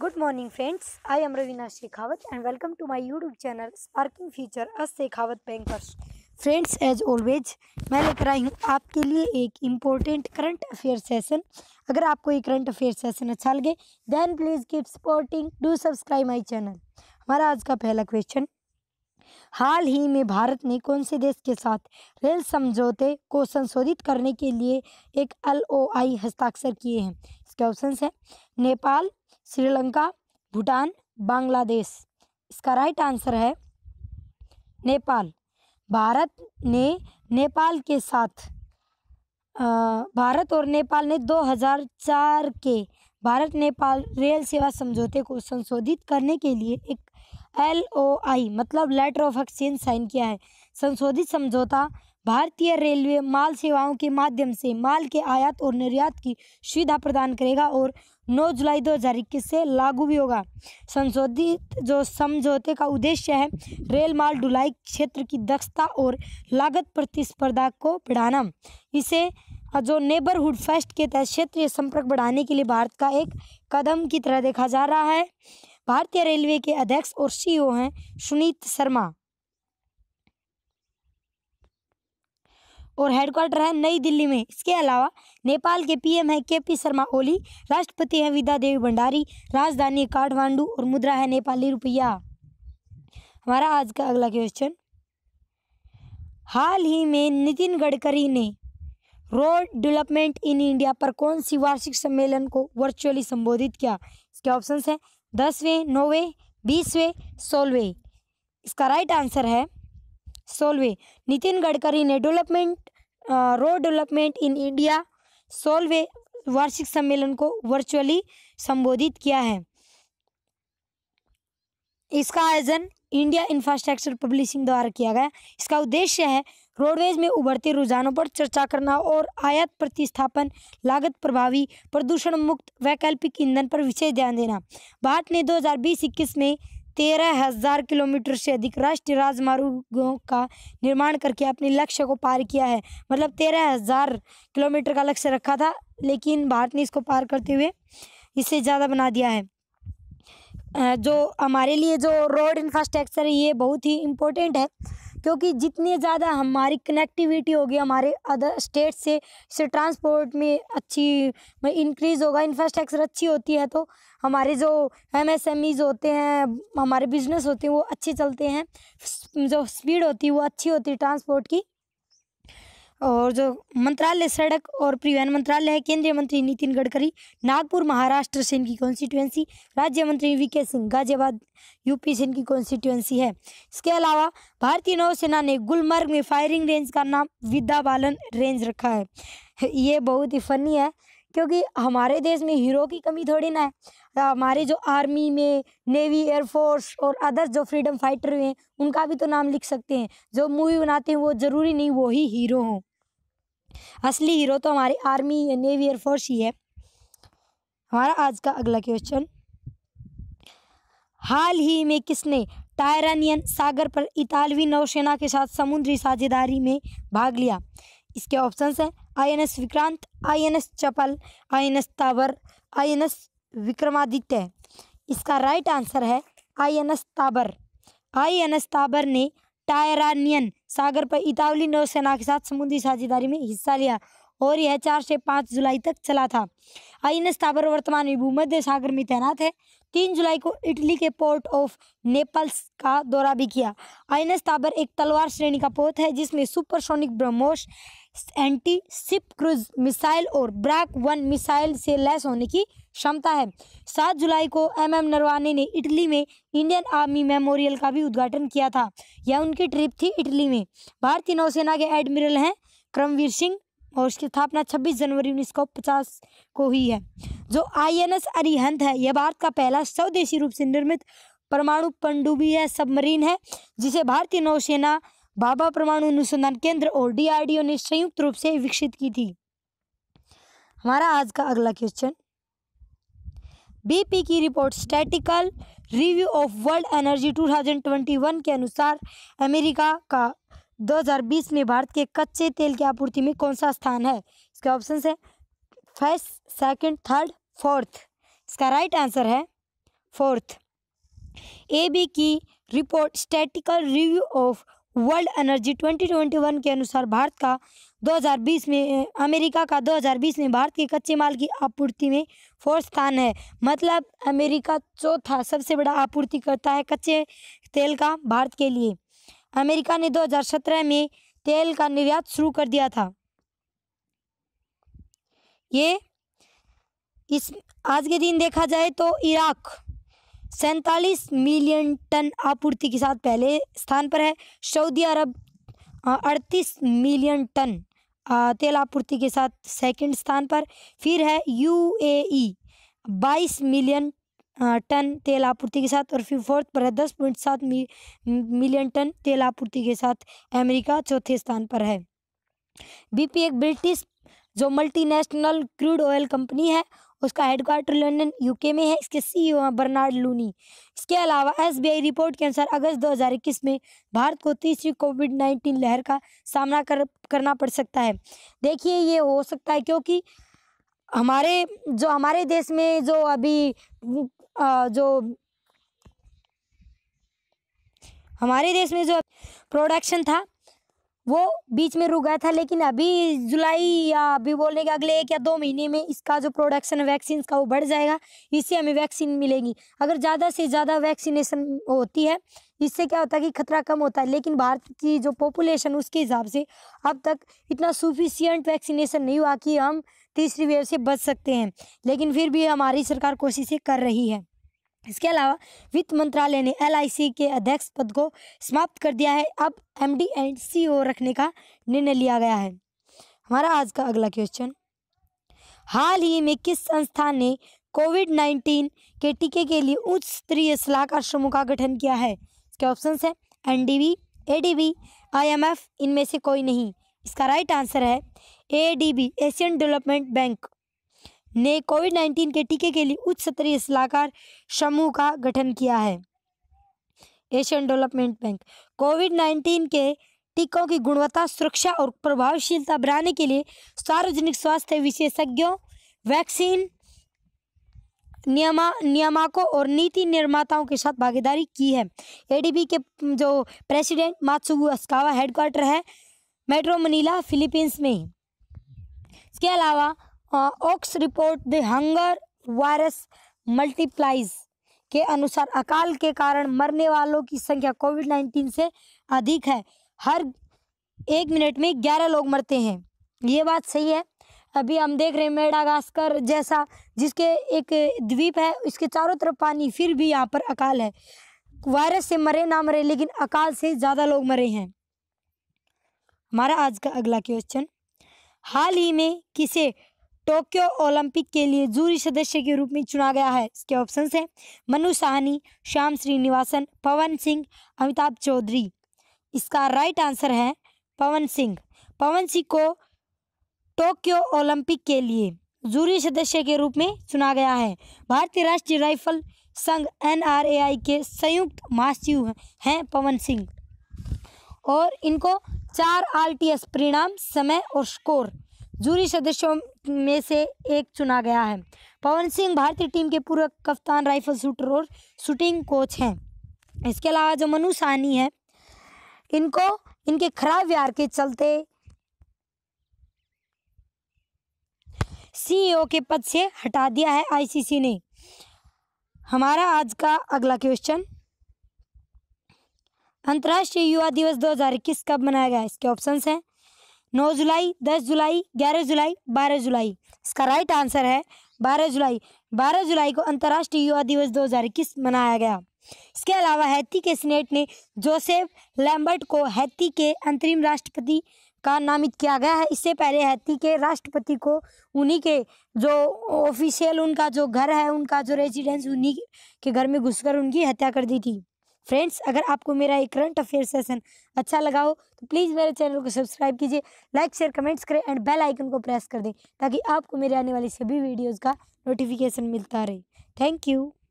good morning friends I am Raveena Shekhawat and welcome to my YouTube channel sparking future us Shekhawat bankers friends as always मैं लेकर आई हूँ आपके लिए एक इम्पोर्टेंट करंट अफेयर सेशन अगर आपको ये करंट अफेयर सेशन अच्छा लगे then please keep supporting do subscribe my channel हमारा आज का पहला क्वेश्चन हाल ही में भारत ने कौन से देश के साथ रेल समझौते को संशोधित करने के लिए एक एल हस्ताक्षर किए हैं इसके ऑप्शन हैं नेपाल श्रीलंका भूटान बांग्लादेश इसका राइट आंसर है नेपाल भारत ने नेपाल के साथ भारत और नेपाल ने 2004 के भारत नेपाल रेल सेवा समझौते को संशोधित करने के लिए एक एल ओ आई मतलब लेटर ऑफ एक्सचेंज साइन किया है संशोधित समझौता भारतीय रेलवे माल सेवाओं के माध्यम से माल के आयात और निर्यात की सुविधा प्रदान करेगा और 9 जुलाई 2021 से लागू भी होगा संशोधित जो समझौते का उद्देश्य है रेल माल ढुलाई क्षेत्र की दक्षता और लागत प्रतिस्पर्धा को बढ़ाना इसे जो नेबरहुड फेस्ट के तहत क्षेत्रीय संपर्क बढ़ाने के लिए भारत का एक कदम की तरह देखा जा रहा है भारतीय रेलवे के अध्यक्ष और सीईओ e हैं सुनीत शर्मा और हेडक्वार्टर है नई दिल्ली में इसके अलावा नेपाल के पीएम है के पी शर्मा ओली राष्ट्रपति है विद्या देवी भंडारी राजधानी है काठमांडू और मुद्रा है नेपाली रुपया हमारा आज का अगला क्वेश्चन हाल ही में नितिन गडकरी ने रोड डेवलपमेंट इन इंडिया पर कौन सी वार्षिक सम्मेलन को वर्चुअली संबोधित किया इसके ऑप्शंस हैं दसवें नौवें बीसवें सोलहवें इसका राइट आंसर है नितिन गडकरी ने development road development in India सोलवे वार्षिक सम्मेलन को वर्चुअली संबोधित किया है इसका आयोजन इंडिया इंफ्रास्ट्रक्चर पब्लिशिंग द्वारा किया गया इसका उद्देश्य है रोडवेज में उभरते रुझानों पर चर्चा करना और आयात प्रतिस्थापन लागत प्रभावी प्रदूषण मुक्त वैकल्पिक ईंधन पर विशेष ध्यान देना भारत ने दो हज़ार में तेरह हजार किलोमीटर से अधिक राष्ट्रीय राजमार्गों का निर्माण करके अपने लक्ष्य को पार किया है मतलब तेरह हजार किलोमीटर का लक्ष्य रखा था लेकिन भारत ने इसको पार करते हुए इसे ज़्यादा बना दिया है जो हमारे लिए जो रोड इंफ्रास्ट्रक्चर है ये बहुत ही इम्पोर्टेंट है क्योंकि जितने ज़्यादा हमारी कनेक्टिविटी होगी हमारे अदर स्टेट से से ट्रांसपोर्ट में अच्छी इंक्रीज़ होगा इंफ्रास्ट्रक्चर अच्छी होती है तो हमारे जो एम एस एम ईज होते हैं हमारे बिजनेस होते हैं वो अच्छे चलते हैं जो स्पीड होती है वो अच्छी होती है ट्रांसपोर्ट की और जो मंत्रालय सड़क और परिवहन मंत्रालय है केंद्रीय मंत्री नितिन गडकरी नागपुर महाराष्ट्र से इनकी कॉन्स्टिट्यूएंसी राज्य मंत्री वी के सिंह गाजियाबाद यूपी से इनकी कॉन्स्टिट्यूएंसी है इसके अलावा भारतीय नौसेना ने गुलमर्ग में फायरिंग रेंज का नाम विद्या बालन रेंज रखा है ये बहुत ही फनी है क्योंकि हमारे देश में हीरो की कमी थोड़ी ना है हमारे जो आर्मी में नेवी एयरफोर्स और अदर्स जो फ्रीडम फाइटर हुए हैं उनका भी तो नाम लिख सकते हैं जो मूवी बनाते हैं वो ज़रूरी नहीं वो ही हीरो हों असली हीरो तो हमारी आर्मी या नेवी एयरफोर्स ही है हमारा आज का अगला क्वेश्चन हाल ही में किसने टायरानियन सागर पर इतालवी नौसेना के साथ समुद्री साझेदारी में भाग लिया इसके ऑप्शंस हैं INS Vikrant INS Chapal INS Tabar INS Vikramaditya इसका राइट आंसर है आईएनएस ताबर आईएनएस ताबर ने टायरानियन सागर पर इतावली नौसेना के साथ समुद्री साझेदारी में हिस्सा लिया और यह चार से पाँच जुलाई तक चला था आईएनएस स्थावर वर्तमान में भूमध्य सागर में तैनात है तीन जुलाई को इटली के पोर्ट ऑफ नेपल्स का दौरा भी किया आईएनएस स्थावर एक तलवार श्रेणी का पोत है जिसमें supersonic BrahMos anti ship cruise missile और ब्रैक वन मिसाइल से लैस होने की क्षमता है सात जुलाई को एम एम नरवाने ने इटली में इंडियन आर्मी मेमोरियल का भी उद्घाटन किया था यह उनकी ट्रिप थी इटली में भारतीय नौसेना के एडमिरल हैं क्रमवीर सिंह और उसकी स्थापना 26 जनवरी उन्नीस को हुई है जो आईएनएस अरिहंत है यह भारत का पहला स्वदेशी रूप से निर्मित परमाणु पनडुब्बी है सबमरीन है जिसे भारतीय नौसेना बाबा परमाणु अनुसंधान केंद्र और डीआरडीओ ने संयुक्त रूप से विकसित की थी हमारा आज का अगला क्वेश्चन बीपी की report statistical review of world energy 2021 के अनुसार अमेरिका का 2020 में भारत के कच्चे तेल की आपूर्ति में कौन सा स्थान है इसके ऑप्शन है फर्स्ट सेकंड, थर्ड फोर्थ इसका राइट आंसर है फोर्थ ए बी की report statistical review of world energy 2021 के अनुसार भारत का 2020 में अमेरिका का 2020 में भारत के कच्चे माल की आपूर्ति में फोर्थ स्थान है मतलब अमेरिका चौथा सबसे बड़ा आपूर्ति करता है कच्चे तेल का भारत के लिए अमेरिका ने 2017 में तेल का निर्यात शुरू कर दिया था ये इस आज के दिन देखा जाए तो इराक़ सैंतालीस मिलियन टन आपूर्ति के साथ पहले स्थान पर है सऊदी अरब अड़तीस मिलियन टन तेल आपूर्ति के साथ सेकंड स्थान पर फिर है यूएई e, 22 मिलियन टन तेल आपूर्ति के साथ और फिर फोर्थ पर है दस पॉइंट सात मिलियन टन तेल आपूर्ति के साथ अमेरिका चौथे स्थान पर है बीपी एक ब्रिटिश जो मल्टीनेशनल क्रूड ऑयल कंपनी है उसका हेडक्वार्टर लंदन यूके में है इसके सीईओ बर्नार्ड लूनी इसके अलावा एस रिपोर्ट के अनुसार अगस्त 2021 में भारत को तीसरी कोविड 19 लहर का सामना कर करना पड़ सकता है देखिए ये हो सकता है क्योंकि हमारे जो हमारे देश में जो अभी जो हमारे देश में जो प्रोडक्शन था वो बीच में रुक गया था लेकिन अभी जुलाई या अभी बोलने के अगले एक या दो महीने में इसका जो प्रोडक्शन वैक्सीन का वो बढ़ जाएगा इससे हमें वैक्सीन मिलेगी अगर ज़्यादा से ज़्यादा वैक्सीनेशन होती है इससे क्या होता है कि खतरा कम होता है लेकिन भारत की जो पॉपुलेशन उसके हिसाब से अब तक इतना सुफिशियंट वैक्सीनेशन नहीं हुआ कि हम तीसरी वेव से बच सकते हैं लेकिन फिर भी हमारी सरकार कोशिशें कर रही है इसके अलावा वित्त मंत्रालय ने एलआईसी के अध्यक्ष पद को समाप्त कर दिया है अब एमडी एंड सीईओ रखने का निर्णय लिया गया है हमारा आज का अगला क्वेश्चन हाल ही में किस संस्था ने कोविड नाइन्टीन के टीके के लिए उच्च स्तरीय सलाहकार समूह का गठन किया है इसके ऑप्शन है N D B A D B I M F इनमें से कोई नहीं इसका राइट आंसर है A D B Asian Development Bank ने कोविड नाइन्टीन के टीके के लिए उच्च स्तरीय सलाहकार समूह का गठन किया है Asian Development Bank COVID nineteen के टीकों की गुणवत्ता सुरक्षा और प्रभावशीलता बढ़ाने के लिए सार्वजनिक स्वास्थ्य विशेषज्ञों वैक्सीन नियमा नियामकों और नीति निर्माताओं के साथ भागीदारी की है एडीबी के जो प्रेसिडेंट मात्सुगु अस्कावा हेडक्वार्टर है मेट्रो मनीला फिलीपींस में इसके अलावा Oxfam report the hunger virus multiplies के अनुसार अकाल के कारण मरने वालों की संख्या कोविड नाइन्टीन से अधिक है हर एक मिनट में ग्यारह लोग मरते हैं ये बात सही है अभी हम देख रहे हैं मेडागास्कर जैसा जिसके एक द्वीप है इसके चारों तरफ पानी फिर भी यहाँ पर अकाल है वायरस से मरे ना मरे लेकिन अकाल से ज़्यादा लोग मरे हैं हमारा आज का अगला क्वेश्चन हाल ही में किसे टोक्यो ओलंपिक के लिए जूरी सदस्य के रूप में चुना गया है इसके ऑप्शन है मनु साहनी श्याम श्रीनिवासन पवन सिंह अमिताभ चौधरी इसका राइट आंसर है पवन सिंह पवन सिंह को टोक्यो ओलंपिक के लिए जूरी सदस्य के रूप में चुना गया है भारतीय राष्ट्रीय राइफल संघ एनआरएआई के संयुक्त महासचिव हैं पवन सिंह और इनको चार आरटीएस परिणाम समय और स्कोर जूरी सदस्यों में से एक चुना गया है पवन सिंह भारतीय टीम के पूर्व कप्तान राइफल शूटर और शूटिंग कोच हैं इसके अलावा जो मनु सानी है इनको इनके खराब व्यार के चलते सीईओ e के पद से हटा दिया है आईसीसी ने हमारा आज का अगला क्वेश्चन अंतर्राष्ट्रीय युवा दिवस 2021 कब मनाया गया इसके ऑप्शंस हैं नौ जुलाई दस जुलाई ग्यारह जुलाई बारह जुलाई इसका राइट आंसर है बारह जुलाई बारह जुलाई को अंतर्राष्ट्रीय युवा दिवस इक्कीस मनाया गया इसके अलावा हैती के सीनेट ने जोसेफ लैम्बर्ट को हैती के अंतरिम राष्ट्रपति का नामित किया गया है इससे पहले हैती के राष्ट्रपति को उन्हीं के जो ऑफिशियल उनका जो घर है उनका जो रेजिडेंस उन्हीं के घर में घुसकर उनकी हत्या कर दी थी फ्रेंड्स अगर आपको मेरा ये करंट अफेयर सेशन अच्छा लगा हो तो प्लीज़ मेरे चैनल को सब्सक्राइब कीजिए लाइक शेयर कमेंट्स करें एंड बेल आइकन को प्रेस कर दें ताकि आपको मेरे आने वाली सभी वीडियोज़ का नोटिफिकेशन मिलता रहे थैंक यू